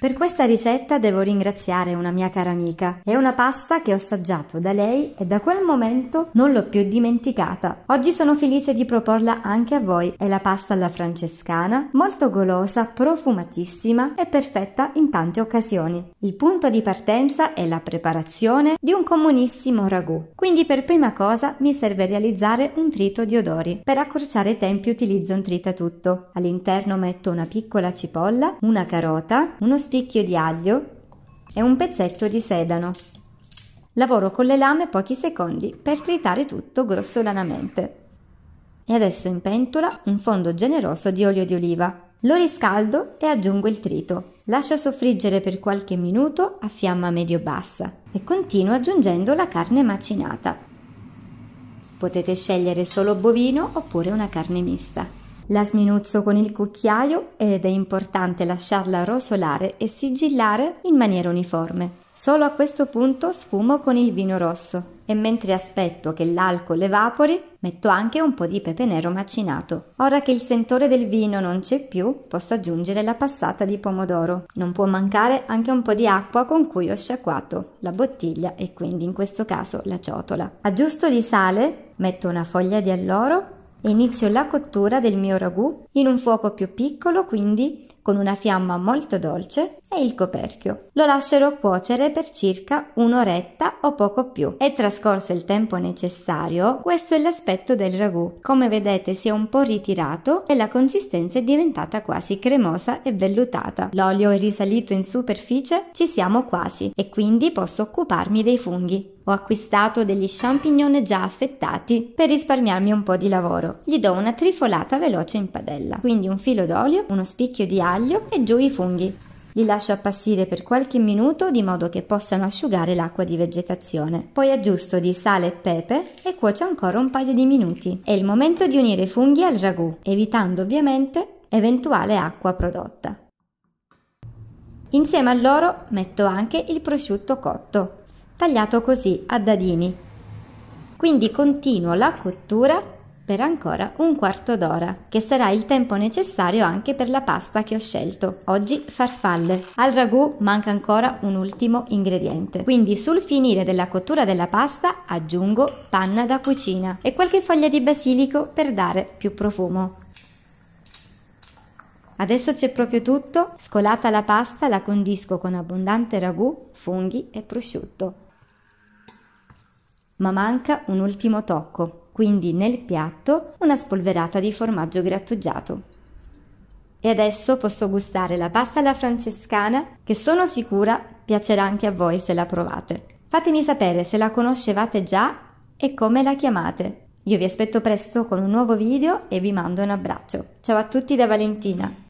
Per questa ricetta devo ringraziare una mia cara amica. È una pasta che ho assaggiato da lei e da quel momento non l'ho più dimenticata. Oggi sono felice di proporla anche a voi. È la pasta alla francescana, molto golosa, profumatissima e perfetta in tante occasioni. Il punto di partenza è la preparazione di un comunissimo ragù. Quindi per prima cosa mi serve realizzare un trito di odori. Per accorciare i tempi utilizzo un trita tutto. All'interno metto una piccola cipolla, una carota, uno spazio spicchio di aglio e un pezzetto di sedano. Lavoro con le lame pochi secondi per tritare tutto grossolanamente. E adesso in pentola un fondo generoso di olio di oliva. Lo riscaldo e aggiungo il trito. Lascio soffriggere per qualche minuto a fiamma medio-bassa e continuo aggiungendo la carne macinata. Potete scegliere solo bovino oppure una carne mista. La sminuzzo con il cucchiaio ed è importante lasciarla rosolare e sigillare in maniera uniforme. Solo a questo punto sfumo con il vino rosso e mentre aspetto che l'alcol evapori metto anche un po' di pepe nero macinato. Ora che il sentore del vino non c'è più posso aggiungere la passata di pomodoro. Non può mancare anche un po' di acqua con cui ho sciacquato la bottiglia e quindi in questo caso la ciotola. Aggiusto di sale metto una foglia di alloro e inizio la cottura del mio ragù in un fuoco più piccolo, quindi con una fiamma molto dolce e il coperchio. Lo lascerò cuocere per circa un'oretta o poco più e trascorso il tempo necessario questo è l'aspetto del ragù. Come vedete si è un po' ritirato e la consistenza è diventata quasi cremosa e vellutata. L'olio è risalito in superficie, ci siamo quasi e quindi posso occuparmi dei funghi. Ho acquistato degli champignon già affettati per risparmiarmi un po' di lavoro. Gli do una trifolata veloce in padella, quindi un filo d'olio, uno spicchio di aglio, l'aglio e giù i funghi. Li lascio appassire per qualche minuto di modo che possano asciugare l'acqua di vegetazione. Poi aggiusto di sale e pepe e cuocio ancora un paio di minuti. È il momento di unire i funghi al ragù, evitando ovviamente eventuale acqua prodotta. Insieme a loro metto anche il prosciutto cotto, tagliato così a dadini. Quindi continuo la cottura per ancora un quarto d'ora, che sarà il tempo necessario anche per la pasta che ho scelto. Oggi farfalle. Al ragù manca ancora un ultimo ingrediente, quindi sul finire della cottura della pasta aggiungo panna da cucina e qualche foglia di basilico per dare più profumo. Adesso c'è proprio tutto, scolata la pasta la condisco con abbondante ragù, funghi e prosciutto. Ma manca un ultimo tocco, quindi nel piatto una spolverata di formaggio grattugiato. E adesso posso gustare la pasta alla francescana che sono sicura piacerà anche a voi se la provate. Fatemi sapere se la conoscevate già e come la chiamate. Io vi aspetto presto con un nuovo video e vi mando un abbraccio. Ciao a tutti da Valentina!